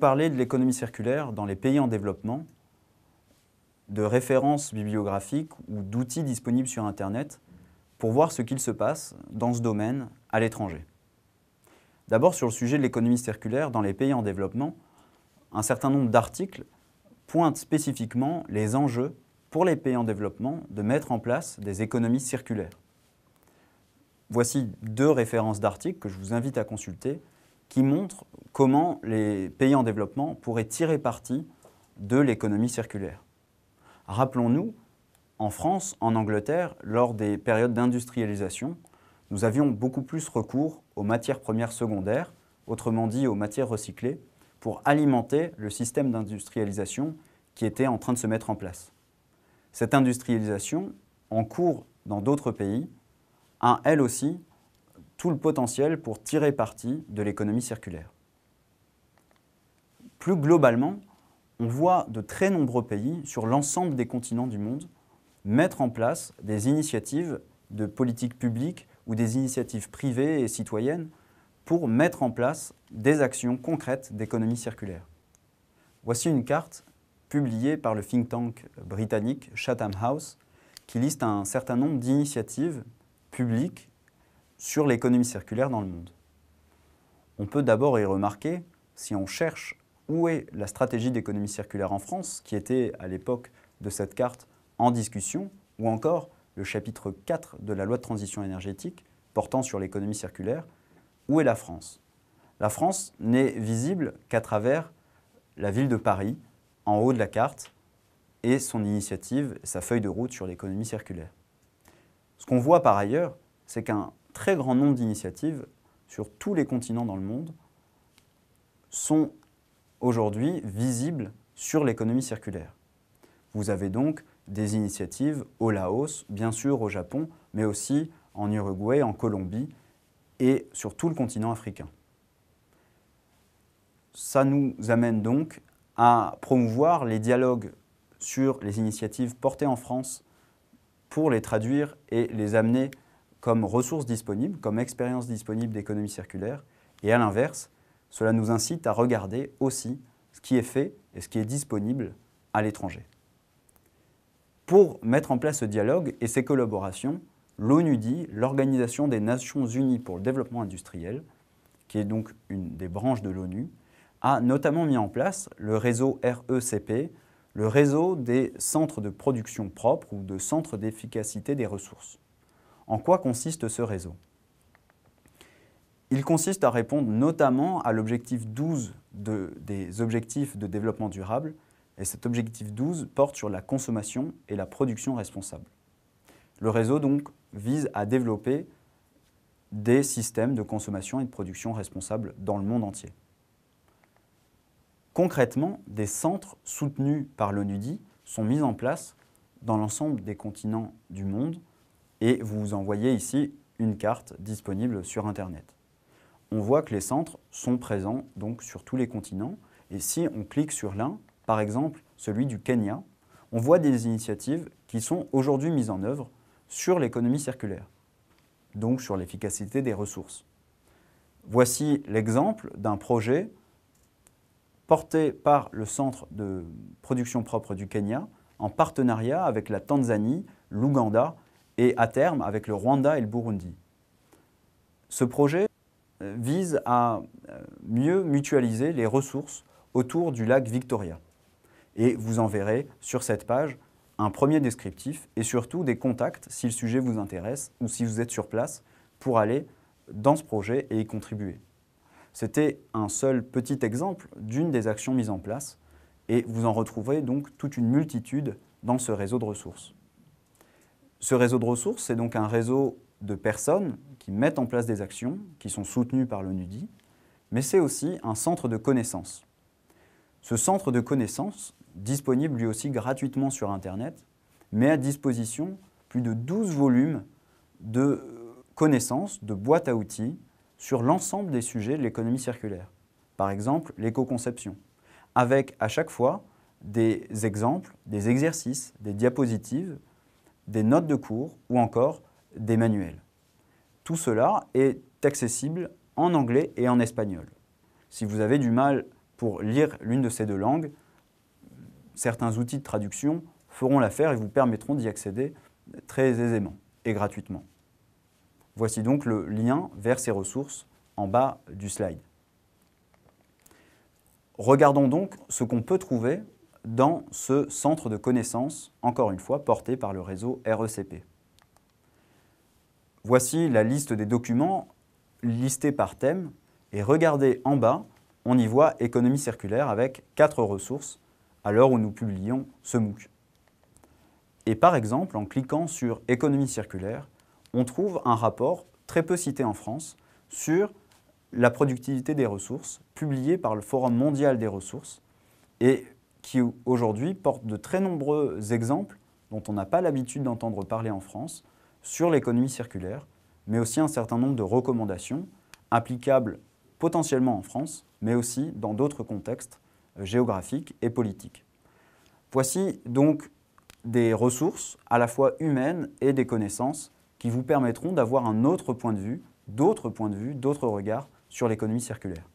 parler de l'économie circulaire dans les pays en développement, de références bibliographiques ou d'outils disponibles sur Internet pour voir ce qu'il se passe dans ce domaine à l'étranger. D'abord, sur le sujet de l'économie circulaire dans les pays en développement, un certain nombre d'articles pointent spécifiquement les enjeux pour les pays en développement de mettre en place des économies circulaires. Voici deux références d'articles que je vous invite à consulter qui montre comment les pays en développement pourraient tirer parti de l'économie circulaire. Rappelons-nous, en France, en Angleterre, lors des périodes d'industrialisation, nous avions beaucoup plus recours aux matières premières secondaires, autrement dit aux matières recyclées, pour alimenter le système d'industrialisation qui était en train de se mettre en place. Cette industrialisation, en cours dans d'autres pays, a elle aussi tout le potentiel pour tirer parti de l'économie circulaire. Plus globalement, on voit de très nombreux pays sur l'ensemble des continents du monde mettre en place des initiatives de politique publique ou des initiatives privées et citoyennes pour mettre en place des actions concrètes d'économie circulaire. Voici une carte publiée par le think tank britannique Chatham House qui liste un certain nombre d'initiatives publiques sur l'économie circulaire dans le monde. On peut d'abord y remarquer, si on cherche où est la stratégie d'économie circulaire en France, qui était à l'époque de cette carte en discussion, ou encore le chapitre 4 de la loi de transition énergétique portant sur l'économie circulaire, où est la France La France n'est visible qu'à travers la ville de Paris, en haut de la carte, et son initiative, sa feuille de route sur l'économie circulaire. Ce qu'on voit par ailleurs, c'est qu'un très grand nombre d'initiatives sur tous les continents dans le monde sont aujourd'hui visibles sur l'économie circulaire. Vous avez donc des initiatives au Laos, bien sûr au Japon, mais aussi en Uruguay, en Colombie et sur tout le continent africain. Ça nous amène donc à promouvoir les dialogues sur les initiatives portées en France pour les traduire et les amener comme ressources disponibles, comme expérience disponible d'économie circulaire. Et à l'inverse, cela nous incite à regarder aussi ce qui est fait et ce qui est disponible à l'étranger. Pour mettre en place ce dialogue et ces collaborations, l'ONU dit l'Organisation des Nations Unies pour le développement industriel, qui est donc une des branches de l'ONU, a notamment mis en place le réseau RECP, le réseau des centres de production propre ou de centres d'efficacité des ressources. En quoi consiste ce réseau Il consiste à répondre notamment à l'objectif 12 des objectifs de développement durable, et cet objectif 12 porte sur la consommation et la production responsable. Le réseau donc vise à développer des systèmes de consommation et de production responsables dans le monde entier. Concrètement, des centres soutenus par l'ONUDI sont mis en place dans l'ensemble des continents du monde et vous envoyez ici une carte disponible sur Internet. On voit que les centres sont présents donc sur tous les continents et si on clique sur l'un, par exemple celui du Kenya, on voit des initiatives qui sont aujourd'hui mises en œuvre sur l'économie circulaire, donc sur l'efficacité des ressources. Voici l'exemple d'un projet porté par le Centre de production propre du Kenya en partenariat avec la Tanzanie, l'Ouganda et à terme avec le Rwanda et le Burundi. Ce projet euh, vise à euh, mieux mutualiser les ressources autour du lac Victoria. Et vous en verrez sur cette page un premier descriptif et surtout des contacts si le sujet vous intéresse ou si vous êtes sur place pour aller dans ce projet et y contribuer. C'était un seul petit exemple d'une des actions mises en place et vous en retrouverez donc toute une multitude dans ce réseau de ressources. Ce réseau de ressources, c'est donc un réseau de personnes qui mettent en place des actions, qui sont soutenues par l'ONUDI, mais c'est aussi un centre de connaissances. Ce centre de connaissances, disponible lui aussi gratuitement sur Internet, met à disposition plus de 12 volumes de euh, connaissances, de boîtes à outils sur l'ensemble des sujets de l'économie circulaire. Par exemple, l'éco-conception, avec à chaque fois des exemples, des exercices, des diapositives des notes de cours ou encore des manuels. Tout cela est accessible en anglais et en espagnol. Si vous avez du mal pour lire l'une de ces deux langues, certains outils de traduction feront l'affaire et vous permettront d'y accéder très aisément et gratuitement. Voici donc le lien vers ces ressources en bas du slide. Regardons donc ce qu'on peut trouver dans ce centre de connaissances, encore une fois porté par le réseau RECP. Voici la liste des documents listés par thème et regardez en bas, on y voit économie circulaire avec quatre ressources à l'heure où nous publions ce MOOC. Et par exemple, en cliquant sur économie circulaire, on trouve un rapport très peu cité en France sur la productivité des ressources, publié par le Forum mondial des ressources. Et qui aujourd'hui porte de très nombreux exemples dont on n'a pas l'habitude d'entendre parler en France sur l'économie circulaire, mais aussi un certain nombre de recommandations applicables potentiellement en France, mais aussi dans d'autres contextes euh, géographiques et politiques. Voici donc des ressources à la fois humaines et des connaissances qui vous permettront d'avoir un autre point de vue, d'autres points de vue, d'autres regards sur l'économie circulaire.